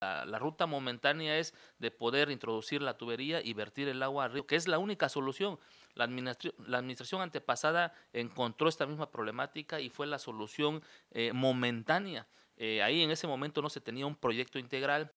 La, ruta momentánea es de poder introducir la tubería y vertir el agua al río, que es la única solución. La, administración antepasada encontró esta misma problemática y fue la solución eh, momentánea. Eh, ahí en ese momento no se tenía un proyecto integral,